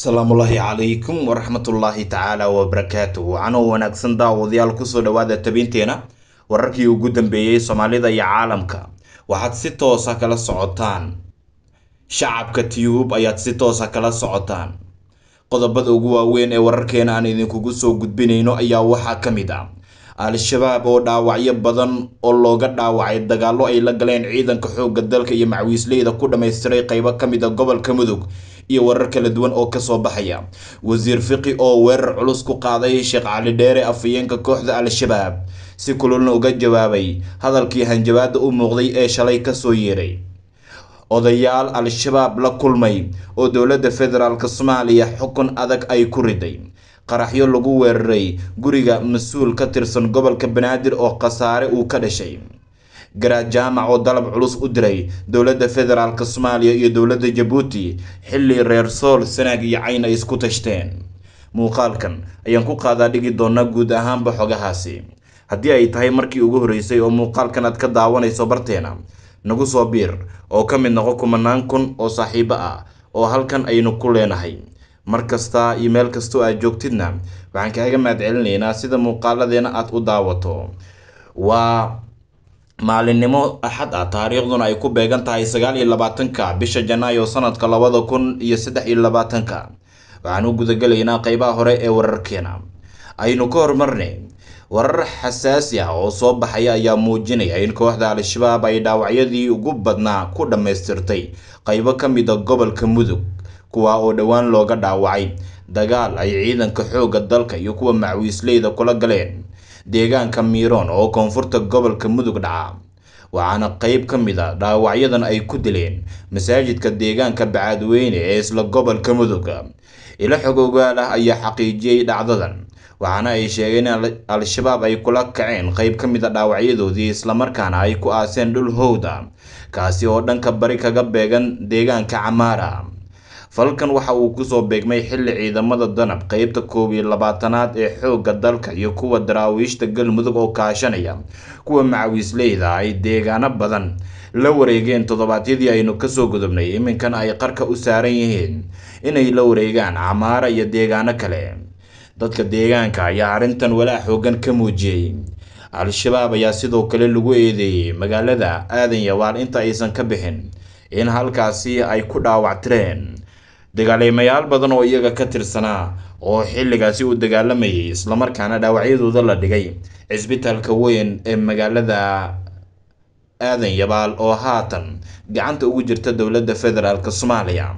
asalaamu ullaahi calaykum waraxmatullaahi tacaala wabarakaatuhu canoo wanaagsan daawadayaal kusoo dhowaada tabiinteena wararkii ugu dambeeyey soomaalida iyo caalamka waxaad si toosa ah kala socotaan shacabka tiyuub ayaad si toosa ah kala socotaan qodobada ugu waaweyn ee wararkeena aan idinkugu soo gudbinayno ayaa waxaa ka mid ah al-shabaab oo dhaawacyo badan oo looga dhaawacay dagaallo ay la galeen ciidanka xoogga dalka iyo macwiisleyda ku dhammaystiray qaybo ka mid a ah gobolka mudug iyo warar kala duwan oo kasoo baxaya wasiir fiqi oo weerar culus ku qaaday sheekh cali dheere afhayeenka kooxda al-shabaab si kululna uga jawaabay hadalkii hanjabaada u muuqday ee shalay kasoo yeeray odayaal al-shabaab la kulmay oo dowladda federaalk soomaaliya xukun adag ay ku riday qaraxyo lagu weeraray guriga mas-uul ka tirsan gobolka banaadir oo khasaare uu ka dhashay garaad jaamac oo dalab culus u diray dowladda federaalka soomaaliya iyo dowladda jabuuti xilli reer sool sanaag iyo cayn ay isku tashteen muuqaalkan ayaan ku qaadaa dhigi doonaa guud ahaanba xogahaasi haddii ay tahay markii ugu horreysay oo muuqaalkan aad ka daawanayso barteena nagu soo biir oo ka mid noqo kumanaan kun oo saaxiibo ah oo halkan aynu ku leenahay mar kasta iyo meel kastoo aad joogtidna waxaan kaaga mahadcelinaynaa sida muuqaaladeena aad u daawato waa maalinnimo axad ah taariikhduna ay ku beegan tahay sagaal iyo labaatanka bisha janaayo sanadka labada kun iyo saddex iyo labaatanka waxaan u gudagelaynaa qaybaha hore ee wararkeena aynu ka horumarnay warar xasaasi ah oo soo baxaya ayaa muujinaya in kooxda al-shabaab ay dhaawacyadii ugu badnaa ku dhammaystirtay qaybo ka mid a ah gobolka mudug kuwaa oo dhowaan looga dhaawacay dagaal ay ciidanka xoogga dalka iyo kuwa macwiisleyda kula galeen deegaanka miiroon oo koonfurta gobolka mudug dhaca waxaana qayb ka mid a dhaawacyadan ay ku dileen masaajidka deegaanka bacaadweyne ee isla gobolka mudug ilo xog ogaal ah ayaa xaqiijiyey dhacdadan waxaana ay sheegeen in al-shabaab ay kula kaceen qayb ka mid a dhaawacyadoodii islamarkaana ay ku aaseen dhul howda kaasi oo dhanka bari kaga beegan deegaanka camaara Falkan waxa uu kusoo beegmay xilli ciidamada danab qaybta koob iyo labaatanaad ee xoogga dalka iyo kuwa daraawiishta galmudug oo kaashanaya kuwa macawiisleyda ay deegaano badan la wareegeen toddobaadyadii aynu kasoo gudubnay iminkana ay qarka u saaran yihiin inay la wareegaan camaara iyo deegaano kale dadka deegaanka ayaa arrintan walaa xoogan ka muujiyey al-shabaab ayaa sidoo kale lagu eedeeyey magaalada aadan yawaal inta aysan ka bixin in halkaasi ay ku dhaawactireen dagaalamayaal badan oo iyaga ka tirsanaa oo xilligaasi u dagaalamayay islamarkaana dhaawacyadooda la dhigay cisbitaalka weyn ee magaalada aadan yabaal oo haatan gacanta ugu jirta dowladda federaalk soomaaliya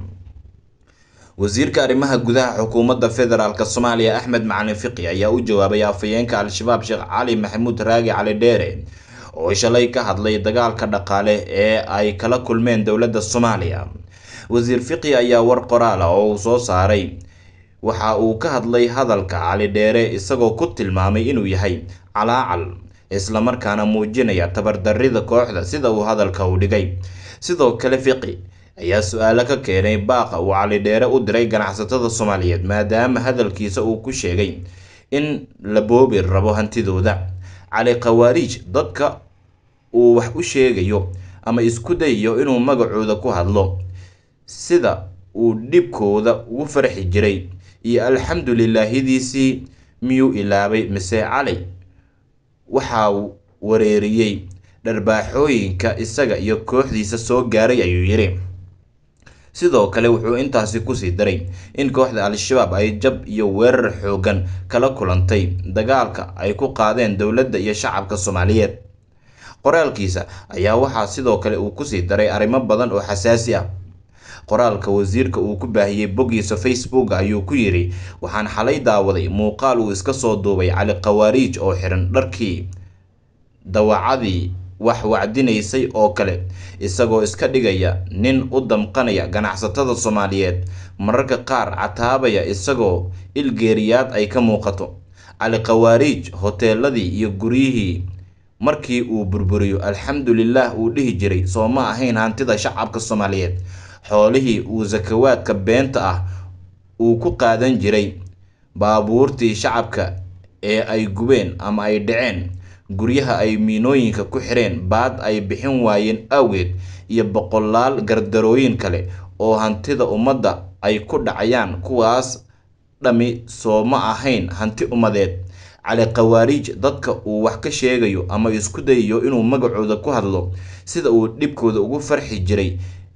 wasiirka arrimaha gudaha xukuumadda federaalk soomaaliya axmed macalin fiqi ayaa u jawaabay afayeenka al-shabaab sheekh cali maxamuud raagi cali dheere oo shalay ka hadlay dagaalka dhaqaale ee ay kala kulmeen dowladda soomaaliya wasiir fiqi ayaa war qoraal ah oo uu soo saaray waxa uu ka hadlay hadalka cali dheere isagoo ku tilmaamay inuu yahay calaacal islamarkaana muujinaya tabardarrida kooxda sida uu hadalka u dhigay sidoo kale fiqi ayaa su-aalo ka keenay baaqa uu cali dheere u diray ganacsatada soomaaliyeed maadaama hadalkiisa uu ku sheegay in la boobi rabo hantidooda cali khawaariij dadka uu wax u sheegayo ama isku dayayo inuu magacooda ku hadlo sida uu dhibkooda ugu farxi jiray iyo alxamdulilaahidiisii miyuu ilaabay mise Cali waxaa wareeriyey dharbaaxooyinka isaga iyo kooxdiisa soo gaaray ayuu yidhi sidoo kale wuxuu intaasi kusii daray in kooxda al-shabaab ay jab iyo weerar xooggan kala kulantay dagaalka ay ku qaadeen dowladda iyo shacabka soomaaliyeed qoraalkiisa ayaa waxaa sidoo kale uu kusii daray arrimo badan oo xasaasi ah qoraalka wasiirka uu ku baahiyey boggiisa facebook ayuu ku yidhi waxaan xalay daawaday muuqaal uu iska soo duubay cali khawaariij oo xiran dharkii dawacadii wax wacdinaysay oo kale isagoo iska dhigaya nin u damqanaya ganacsatada soomaaliyeed mararka qaar cataabaya isagoo ilgeeriyaad ay ka muuqato cali khawaariij hoteeladii iyo guryihii markii uu burburiyo alxamdulilaah uu dhihi jiray soo ma ahayn hantida shacabka soomaaliyeed xoolihii uu sakawaadka beenta ah uu ku qaadan jiray baabuurtii shacabka ee ay gubeen ama ay dhaceen guryaha ay miinooyinka ku xireen baad ay bixin waayeen awgeed iyo boqolaal gardarooyin kale oo hantida ummadda ay ku dhacayaan kuwaas dhami soo ma ahayn hanti ummadeed cali khawaariij dadka uu wax ka sheegayo ama isku dayayo inuu magacooda ku hadlo sida uu dhibkooda ugu farxi jiray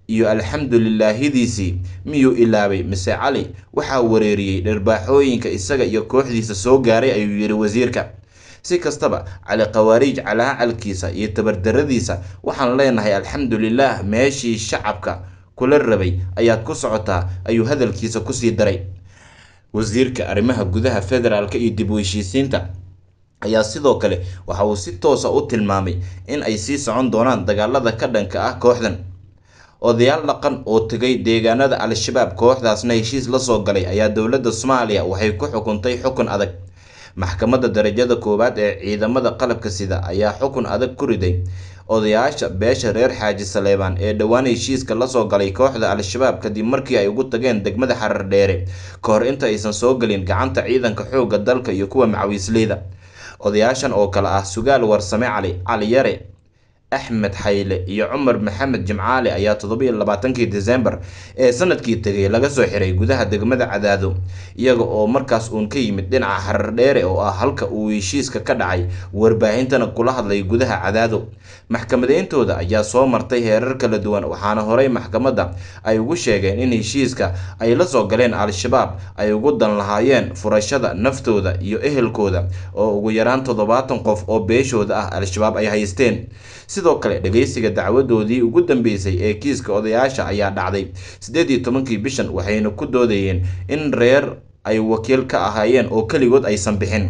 iyo alxamdulilaahidiisii miyuu ilaabay mise cali waxaa wareeriyey dharbaaxooyinka isaga iyo kooxdiisa soo gaaray ayuu yidhi wasiirka si kastaba cali khawaariij calaacalkiisa iyo tabardaradiisa waxaan leenahay alxamdulilaah meeshii shacabka kula rabay ayaad ku socotaa ayuu hadalkiisa kusii daray wasiirka arrimaha gudaha federaalka iyo dib u heshiisiinta ayaa sidoo kale waxa uu si toosa u tilmaamay in ay sii socon doonaan dagaalada ka dhanka ah kooxdan odayaal dhaqan oo tegay deegaanada al-shabaab kooxdaasna heshiis la soo galay ayaa dowladda soomaaliya waxay ku xukuntay xukun adag maxkamadda darajada koowaad ee ciidamada qalabka sida ayaa xukun adag ku riday odayaasha beesha reer xaaji saleebaan ee dhowaan heshiiska lasoo galay kooxda al-shabaab kadib markii ay ugu tageen degmada xarar dheere ka hor inta aysan soo gelin gacanta ciidanka xoogga dalka iyo kuwa macawiisleyda odayaashan oo kale ah sugaal warsame cali cali yare axmed xayle iyo cumar maxamed jimcaali ayaa toddobiyo labaatankii desembar ee sanadkii tegay laga soo xiray gudaha degmada cadaado iyaga oo markaas uun ka yimid dhinaca harardheere oo ah halka uu heshiiska ka dhacay warbaahintana kula hadlay gudaha cadaado maxkamadeyntooda ayaa soo martay heerar kala duwan waxaana horay maxkamadda ay ugu sheegeen in heshiiska ay la soo galeen al-shabaab ay ugu dan lahaayeen furashada naftooda iyo ehelkooda oo ugu yaraan toddobaatan qof oo beeshooda ah al-shabaab ay haysteen sidoo kale dhegeysiga dacwadoodii ugu dambeysay ee kiiska odayaasha ayaa dhacday sideed iyo tobankii bishan waxayna ku doodayeen in reer ay wakiil ka ahaayeen oo keligood aysan bixin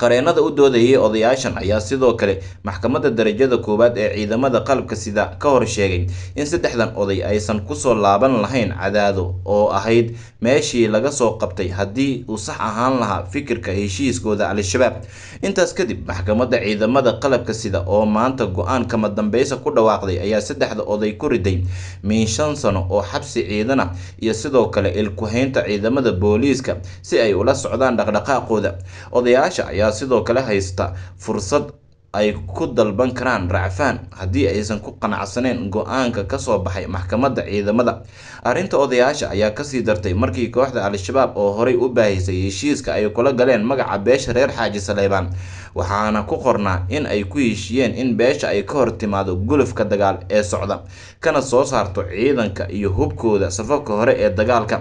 qareennada u doodayay odayaashan ayaa sidoo kale maxkamadda darajada koowaad ee ciidamada qalabka sida ka hor sheegay in saddexdan oday aysan kusoo laaban lahayn cadaado oo ahayd meeshii laga soo qabtay haddii uu sax ahaan lahaa fikirka heshiiskooda al-shabaab intaas kadib maxkamadda ciidamada qalabka sida oo maanta go-aan kama dambeysa ku dhawaaqday ayaa saddexda oday ku riday min shan sano oo xabsi ciidana iyo sidoo kale ilkuhaynta ciidamada booliiska si ay ula socdaan dhaqdhaqaaqooda odayaasha ayaa ayaa sidoo kale haysta fursad ay ku dalban karaan racfaan haddii aysan ku qanacsaneyn go-aanka ka soo baxay maxkamadda ciidamada arrinta odayaasha ayaa kasii dartay markii kooxda al-shabaab oo horey u baahisay heshiiska ay kula galeen magaca beesha reer xaaji saleybaan waxaana ku qornaa in ay ku heshiiyeen in beesha ay ka hor timaado gulufka dagaal ee socda kana soo saarto ciidanka iyo hubkooda safafka hore ee dagaalka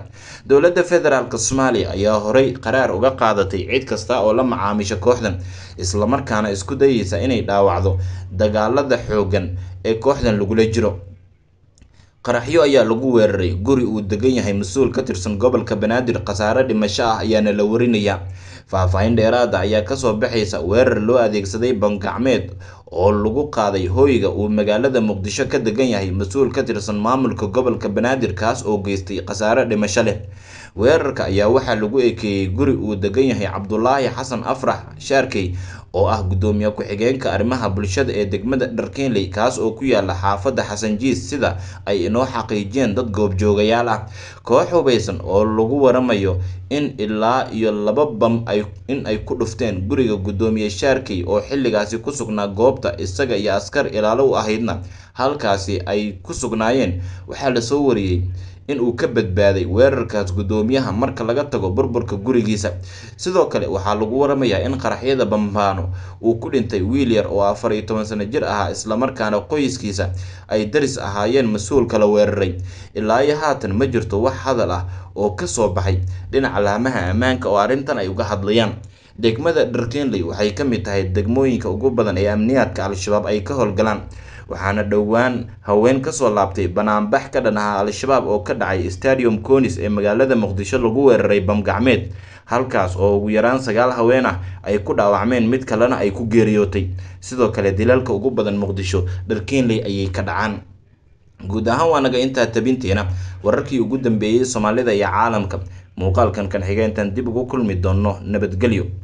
dowladda federaalk soomaaliya ayaa horey qaraar uga qaadatay cid kasta oo la macaamisha kooxdan islamarkaana isku dayeysa inay dhaawacdo dagaalada xoogan ee kooxdan lagula jiro qaraxyo ayaa lagu weeraray guri uu degan yahay mas-uul ka tirsan gobolka banaadir khasaare dhimasho ah ayaana la warinaya faahfaahin dheeraada ah ayaa kasoo baxaysa weerar loo adeegsaday bangacmeed oo lagu qaaday hooyga uu magaalada muqdisho ka degan yahay mas-uul ka tirsan maamulka gobolka banaadir kaas oo geystay khasaare dhimasho leh weerarka ayaa waxaa lagu ekeeyey guri uu degan yahay cabdulaahi xasan afrax shaarkey oo ah guddoomiye ku-xigeenka arrimaha bulshada ee degmada dharkeynley kaas oo ku yaalla xaafadda xasanjiis sida ay inoo xaqiijiyeen dad goobjoogayaal ah koox hubaysan oo lagu waramayo in ilaa iyo laba bam in ay ku dhufteen guriga guddoomiye shaarkey oo xilligaasi ku sugnaa goobta isaga iyo askar ilaalo u ahaydna halkaasi ay ku sugnaayeen waxaa lasoo wariyey in uu ka badbaaday weerarkaas guddoomiyaha marka laga tago burburka gurigiisa sidoo kale waxaa lagu waramayaa in qaraxyada bambaano uu ku dhintay wiil yar oo afar iyo toban sano jir ahaa islamarkaana qoyskiisa ay daris ahaayeen mas-uulka la weeraray ilaa iyo haatan ma jirto wax hadal ah oo ka soo baxay dhinaca laamaha ammaanka oo arrintan ay uga hadlayaan degmada dharkinley waxay ka mid tahay degmooyinka ugu badan ee amniyaadka al-shabaab ay ka howlgalaan waxaana dhowaan haween kasoo laabtay banaanbax ka dhan ahaa al-shabaab oo ka dhacay stadium conis ee magaalada muqdisho lagu weeraray bamgacmeed halkaas oo ugu yaraan sagaal haween ah ay ku dhaawacmeen mid kalena ay ku geeriyootay sidoo kale dilaalka ugu badan muqdisho dharkeenley ayay ka dhacaan guud ahaan waa naga intaa tabinteena wararkii ugu dambeeyey soomaalida iyo caalamka muuqaalkan kan xigeentan dib ugu kulmi doonno nabadgelyo